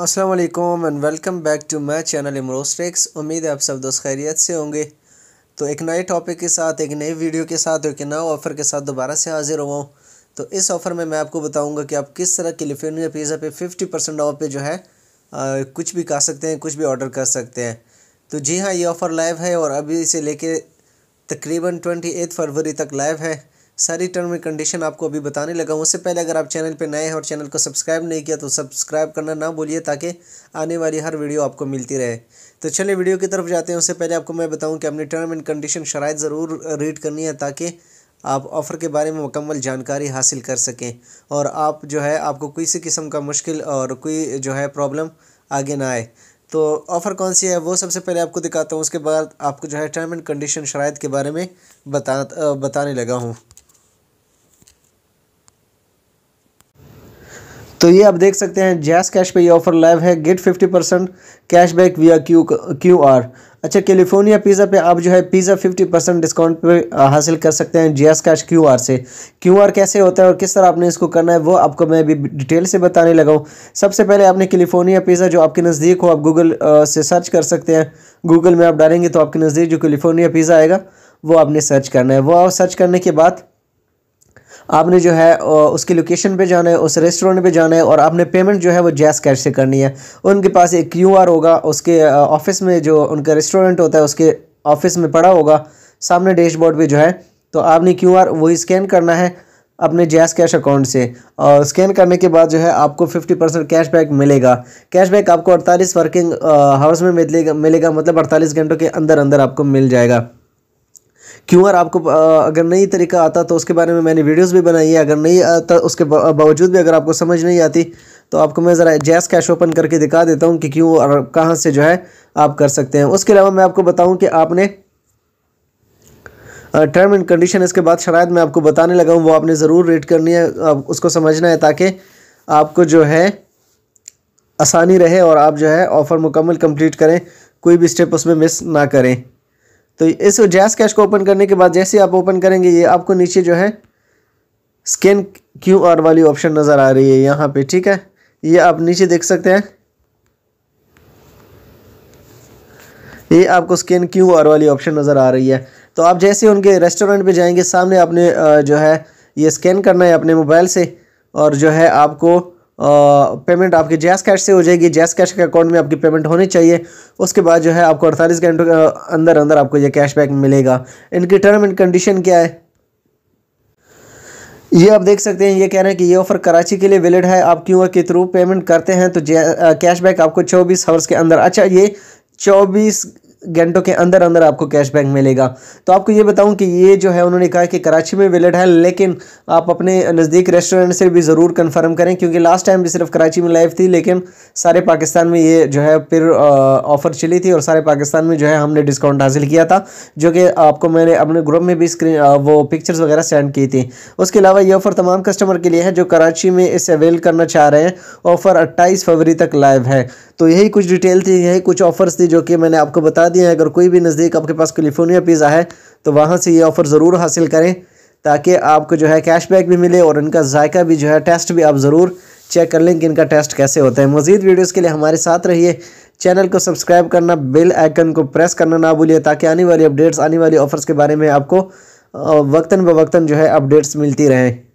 अस्सलाम वालेकुम and welcome back to my channel Imroz उम्मीद है आप सब दोस्त खैरियत से होंगे तो एक नए टॉपिक के साथ एक नई वीडियो के साथ एक नए ऑफ़र के साथ दोबारा से हाजिर हुआ हूँ तो इस ऑफ़र में मैं आपको बताऊँगा कि आप किस तरह कैलिफोर्निया पिज़्ज़ा पे फिफ्टी परसेंट ऑफ पे जो है आ, कुछ भी खा सकते हैं कुछ भी ऑर्डर कर सकते हैं तो जी हाँ ये ऑफ़र लाइव है और अभी इसे लेके तकरीबन ट्वेंटी फरवरी तक लाइव है सारी टर्म एंड कंडीशन आपको अभी बताने लगा हूँ उससे पहले अगर आप चैनल पर नए हैं और चैनल को सब्सक्राइब नहीं किया तो सब्सक्राइब करना ना भूलिए ताकि आने वाली हर वीडियो आपको मिलती रहे तो चलिए वीडियो की तरफ जाते हैं उससे पहले आपको मैं बताऊँ कि अपनी टर्म एंड कंडीशन शराय ज़रूर रीड करनी है ताकि आप ऑफ़र के बारे में मुकम्मल जानकारी हासिल कर सकें और आप जो है आपको किसी किस्म का मुश्किल और कोई जो है प्रॉब्लम आगे ना आए तो ऑफ़र कौन सी है वो सबसे पहले आपको दिखाता हूँ उसके बाद आपको जो है टर्म एंड कंडीशन शराय के बारे में बता बताने लगा हूँ तो ये आप देख सकते हैं जैस कैश पे ये ऑफर लाइव है get 50 percent cashback via Q Q R अच्छा कैलिफोर्निया पिज़्ज़ा पे आप जो है पिज़्ज़ा 50 परसेंट डिस्काउंट पे हासिल कर सकते हैं जैस कैश क्यू आर से क्यू आर कैसे होता है और किस तरह आपने इसको करना है वो आपको मैं अभी डिटेल से बताने लगा हूँ सबसे पहले आपने कैलिफोर्निया पिज़्ज़ा जो आपके नज़दीक हो आप गूगल से सर्च कर सकते हैं गूगल में आप डालेंगे तो आपके नज़दीक जो कैलिफोर्निया पिज़्ज़ा आएगा वो आपने सर्च करना है वो सर्च करने के बाद आपने जो है उसकी लोकेशन पे जाना है उस रेस्टोरेंट पे जाना है और आपने पेमेंट जो है वो जैस कैश से करनी है उनके पास एक क्यू होगा उसके ऑफिस में जो उनका रेस्टोरेंट होता है उसके ऑफिस में पड़ा होगा सामने डैशबोर्ड पे जो है तो आपने क्यू आर वही स्कैन करना है अपने जैस कैश अकाउंट से और स्कैन करने के बाद जो है आपको 50 परसेंट कैशबैक मिलेगा कैशबैक आपको 48 वर्किंग हाउस में मिलेगा मिलेगा मतलब 48 घंटों के अंदर अंदर आपको मिल जाएगा क्यों और आपको अगर नई तरीका आता तो उसके बारे में मैंने वीडियोस भी बनाई है अगर नहीं आता उसके बावजूद भी अगर आपको समझ नहीं आती तो आपको मैं ज़रा जैस कैश ओपन करके दिखा देता हूँ कि क्यों और कहाँ से जो है आप कर सकते हैं उसके अलावा मैं आपको बताऊँ कि आपने टर्म एंड कंडीशन इसके बाद शराय मैं आपको बताने लगा हूँ वो आपने ज़रूर रेड करनी है उसको समझना है ताकि आपको जो है आसानी रहे और आप जो है ऑफ़र मुकम्मल कंप्लीट करें कोई भी स्टेप उसमें मिस ना करें तो इस जैस कैश को ओपन करने के बाद जैसे आप ओपन करेंगे ये आपको नीचे जो है स्कैन क्यू आर वाली ऑप्शन नज़र आ रही है यहाँ पे ठीक है ये आप नीचे देख सकते हैं ये आपको स्कैन क्यू आर वाली ऑप्शन नज़र आ रही है तो आप जैसे उनके रेस्टोरेंट पे जाएंगे सामने आपने जो है ये स्कैन करना है अपने मोबाइल से और जो है आपको पेमेंट आपके जैस कैश से हो जाएगी जैस कैश के अकाउंट में आपकी पेमेंट होनी चाहिए उसके बाद जो है आपको अड़तालीस घंटों के अंदर अंदर आपको ये कैशबैक मिलेगा इनकी टर्म एंड कंडीशन क्या है ये आप देख सकते हैं ये कह रहे हैं कि ये ऑफ़र कराची के लिए वैलिड है आप क्यों के थ्रू पेमेंट करते हैं तो कैशबैक आपको चौबीस आवर्स के अंदर अच्छा ये चौबीस घंटों के अंदर अंदर आपको कैशबैक मिलेगा तो आपको ये बताऊं कि ये जो है उन्होंने कहा कि कराची में वैलिड है लेकिन आप अपने नज़दीक रेस्टोरेंट से भी ज़रूर कंफर्म करें क्योंकि लास्ट टाइम भी सिर्फ कराची में लाइव थी लेकिन सारे पाकिस्तान में ये जो है फिर ऑफ़र चली थी और सारे पाकिस्तान में जो है हमने डिस्काउंट हासिल किया था जो कि आपको मैंने अपने ग्रुप में भी स्क्रीन वो पिक्चर्स वगैरह सेंड की थी उसके अलावा ये ऑफ़र तमाम कस्टमर के लिए है जो कराची में इसे अवेल करना चाह रहे हैं ऑफ़र अट्ठाईस फरवरी तक लाइव है तो यही कुछ डिटेल थी यही कुछ ऑफ़र्स थी जो कि मैंने आपको बता दिए हैं अगर कोई भी नज़दीक आपके पास कैलिफोर्निया पिज़्ज़ा है तो वहाँ से ये ऑफ़र ज़रूर हासिल करें ताकि आपको जो है कैशबैक भी मिले और इनका जायका भी जो है टेस्ट भी आप ज़रूर चेक कर लें कि इनका टेस्ट कैसे होता है मज़ीद वीडियोज़ के लिए हमारे साथ रहिए चैनल को सब्सक्राइब करना बेल आइकन को प्रेस करना ना भूलिए ताकि आने वाली अपडेट्स आने वाली ऑफ़र्स के बारे में आपको वक्ता ब जो है अपडेट्स मिलती रहें